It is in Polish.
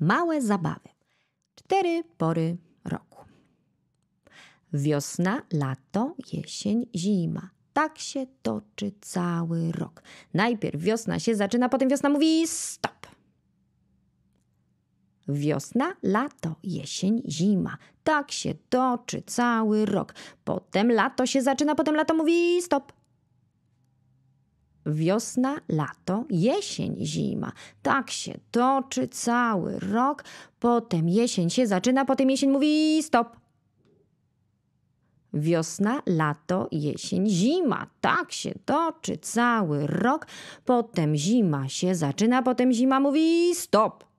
Małe zabawy. Cztery pory roku. Wiosna, lato, jesień, zima. Tak się toczy cały rok. Najpierw wiosna się zaczyna, potem wiosna mówi stop. Wiosna, lato, jesień, zima. Tak się toczy cały rok. Potem lato się zaczyna, potem lato mówi stop. Wiosna, lato, jesień, zima. Tak się toczy cały rok. Potem jesień się zaczyna, potem jesień mówi stop. Wiosna, lato, jesień, zima. Tak się toczy cały rok. Potem zima się zaczyna, potem zima mówi stop.